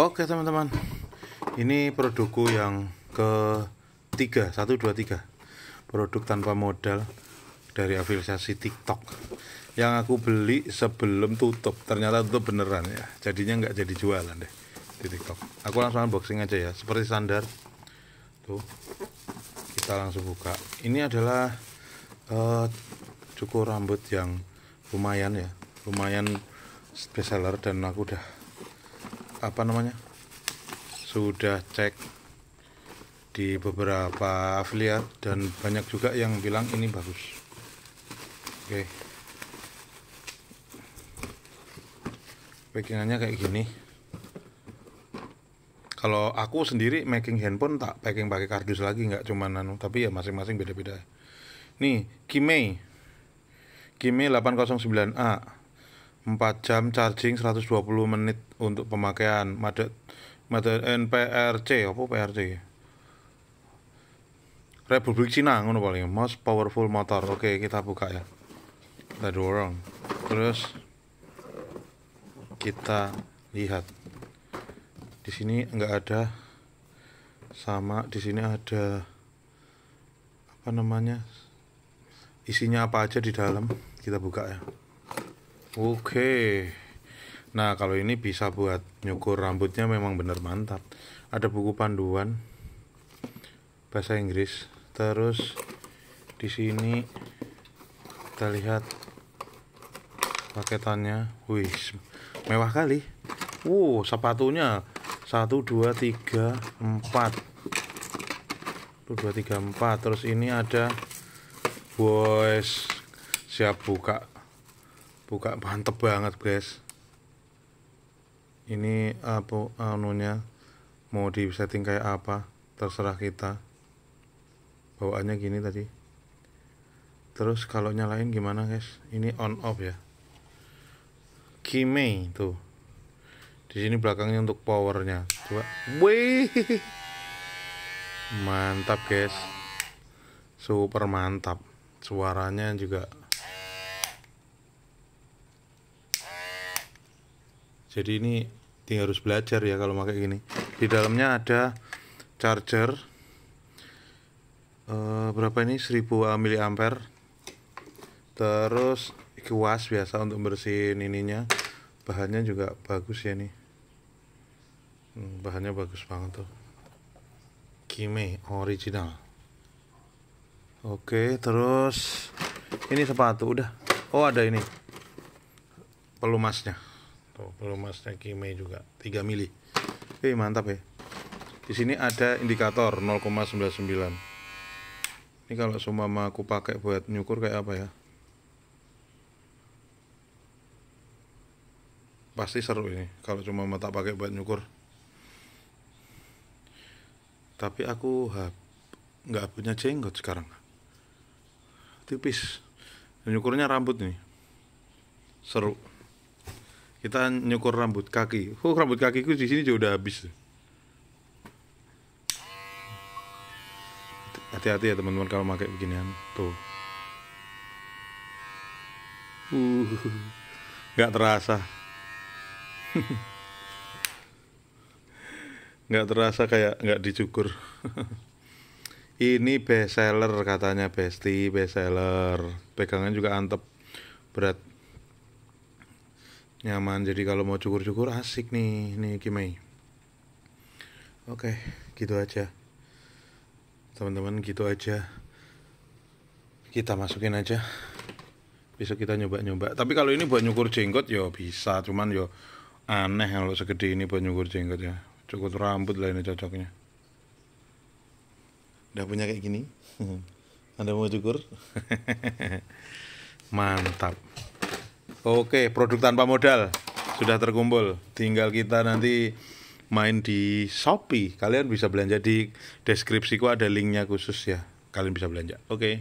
Oke teman-teman Ini produkku yang ketiga satu dua tiga Produk tanpa modal Dari afiliasi tiktok Yang aku beli sebelum tutup Ternyata tutup beneran ya Jadinya nggak jadi jualan deh Di tiktok Aku langsung unboxing aja ya Seperti standar Tuh Kita langsung buka Ini adalah uh, Cukur rambut yang lumayan ya Lumayan bestseller dan aku udah apa namanya sudah cek di beberapa afiliat dan banyak juga yang bilang ini bagus oke okay. packingannya kayak gini kalau aku sendiri making handphone tak packing pakai kardus lagi nggak cuma nano tapi ya masing-masing beda-beda nih Kimei Kimei 809A 4 jam charging 120 menit untuk pemakaian madet madet eh, NPRC apa PRC Republik Cina ngono paling most powerful motor oke okay, kita buka ya kita dorong terus kita lihat di sini enggak ada sama di sini ada apa namanya isinya apa aja di dalam kita buka ya Oke. Nah, kalau ini bisa buat nyukur rambutnya memang benar mantap. Ada buku panduan bahasa Inggris. Terus di sini kita lihat paketannya. Wih, mewah kali. Wow, sepatunya 1 2 3 4. 1 2 3 4. Terus ini ada boys siap buka buka mantep banget guys ini apa anunya mau di setting kayak apa terserah kita bawaannya gini tadi terus kalau nyalain gimana guys ini on off ya Kimei tuh di sini belakangnya untuk powernya coba wih mantap guys super mantap suaranya juga jadi ini tinggal harus belajar ya kalau pakai gini di dalamnya ada charger uh, berapa ini 1000 miliampere terus kuas biasa untuk bersihin ininya bahannya juga bagus ya nih hmm, bahannya bagus banget tuh Kime original oke terus ini sepatu udah oh ada ini pelumasnya tuh pelumasnya Kime juga 3 mili eh mantap ya di sini ada indikator 0,99 ini kalau sumama aku pakai buat nyukur kayak apa ya pasti seru ini kalau cuma tak pakai buat nyukur tapi aku nggak punya jenggot sekarang tipis nyukurnya rambut nih seru kita nyukur rambut kaki oh rambut kakiku di sini juga udah habis hati-hati ya teman-teman kalau pakai beginian tuh uh nggak terasa nggak terasa kayak nggak dicukur ini best seller katanya Besti best seller pegangan juga antep berat nyaman jadi kalau mau cukur-cukur asik nih nih Kimei oke gitu aja teman-teman gitu aja kita masukin aja besok kita nyoba-nyoba tapi kalau ini buat nyukur jenggot ya bisa cuman yo ya aneh kalau segede ini buat nyukur jenggot ya cukup rambut lah ini cocoknya udah punya kayak gini hmm. anda mau cukur mantap Oke, produk tanpa modal sudah terkumpul. Tinggal kita nanti main di Shopee. Kalian bisa belanja di deskripsiku ada linknya khusus ya. Kalian bisa belanja. Oke.